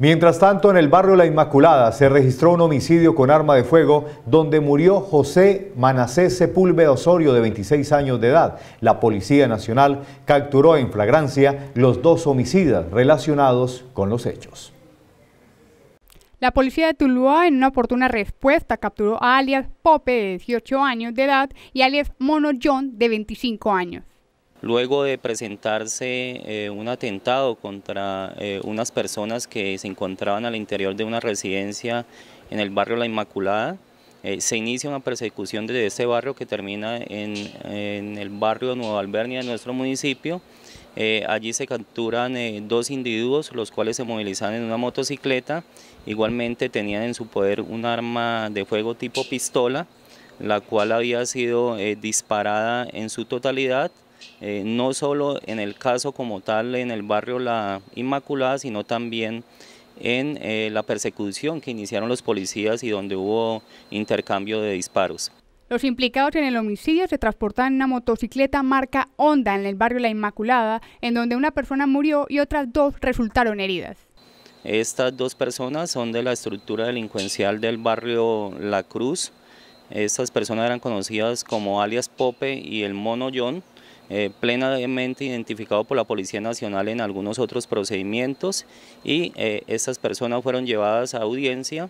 Mientras tanto, en el barrio La Inmaculada se registró un homicidio con arma de fuego donde murió José Manacés Sepúlveda Osorio, de 26 años de edad. La Policía Nacional capturó en flagrancia los dos homicidas relacionados con los hechos. La policía de Tuluá, en una oportuna respuesta, capturó a alias Pope, de 18 años de edad, y alias Mono John, de 25 años luego de presentarse eh, un atentado contra eh, unas personas que se encontraban al interior de una residencia en el barrio La Inmaculada. Eh, se inicia una persecución desde este barrio que termina en, el barrio Nueva Albernia de nuestro municipio. allí se capturan dos individuos, los cuales se movilizan en una motocicleta. Igualmente tenían en su poder un arma de fuego tipo pistola, la cual había sido disparada en su totalidad. Eh, no solo en el caso como tal en el barrio La Inmaculada, sino también en eh, la persecución que iniciaron los policías y donde hubo intercambio de disparos. Los implicados en el homicidio se transportaban en una motocicleta marca Honda en el barrio La Inmaculada, en donde una persona murió y otras dos resultaron heridas. Estas dos personas son de la estructura delincuencial del barrio La Cruz. Estas personas eran conocidas como alias Pope y el Mono John. Eh, plenamente identificado por la Policía Nacional en algunos otros procedimientos y eh, estas personas fueron llevadas a audiencia,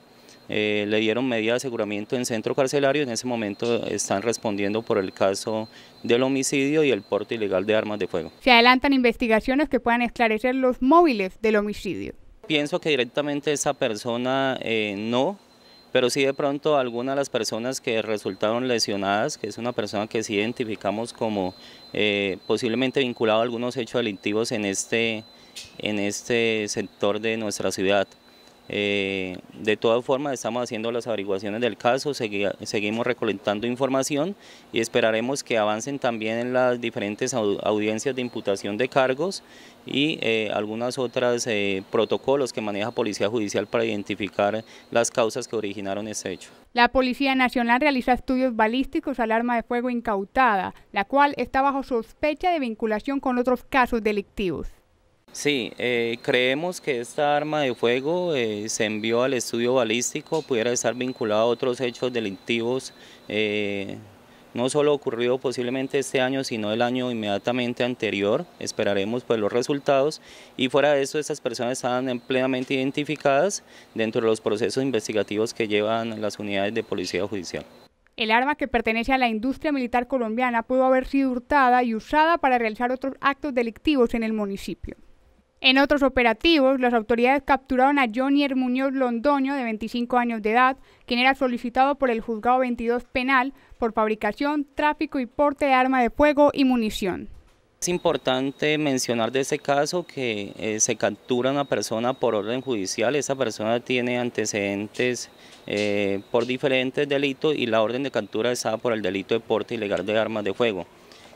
eh, le dieron medida de aseguramiento en centro carcelario, en ese momento están respondiendo por el caso del homicidio y el porte ilegal de armas de fuego. Se adelantan investigaciones que puedan esclarecer los móviles del homicidio. Pienso que directamente esa persona no, pero sí de pronto alguna de las personas que resultaron lesionadas, que es una persona que sí identificamos como eh, posiblemente vinculado a algunos hechos delictivos en este, en este sector de nuestra ciudad. Eh, de todas formas, estamos haciendo las averiguaciones del caso, seguimos recolectando información y esperaremos que avancen también en las diferentes audiencias de imputación de cargos y eh, algunos otros eh, protocolos que maneja Policía Judicial para identificar las causas que originaron ese hecho. La Policía Nacional realiza estudios balísticos al arma de fuego incautada, la cual está bajo sospecha de vinculación con otros casos delictivos. Sí, eh, creemos que esta arma de fuego eh, se envió al estudio balístico, pudiera estar vinculada a otros hechos delictivos, eh, no solo ocurrido posiblemente este año, sino el año inmediatamente anterior, esperaremos pues los resultados, y fuera de eso estas personas estaban plenamente identificadas dentro de los procesos investigativos que llevan las unidades de policía judicial. El arma que pertenece a la industria militar colombiana pudo haber sido hurtada y usada para realizar otros actos delictivos en el municipio. En otros operativos, las autoridades capturaron a Johnny Muñoz Londoño, de 25 años de edad, quien era solicitado por el juzgado 22 penal por fabricación, tráfico y porte de arma de fuego y munición. Es importante mencionar de este caso que eh, se captura una persona por orden judicial, esa persona tiene antecedentes eh, por diferentes delitos y la orden de captura está por el delito de porte ilegal de armas de fuego.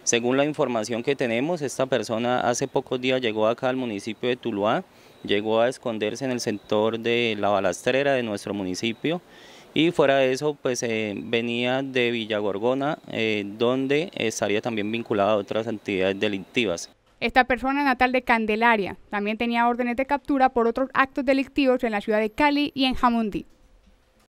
Según la información que tenemos, esta persona hace pocos días llegó acá al municipio de Tuluá, llegó a esconderse en el sector de la balastrera de nuestro municipio y fuera de eso pues eh, venía de Villagorgona eh, donde estaría también vinculada a otras entidades delictivas. Esta persona natal de Candelaria también tenía órdenes de captura por otros actos delictivos en la ciudad de Cali y en Jamundí.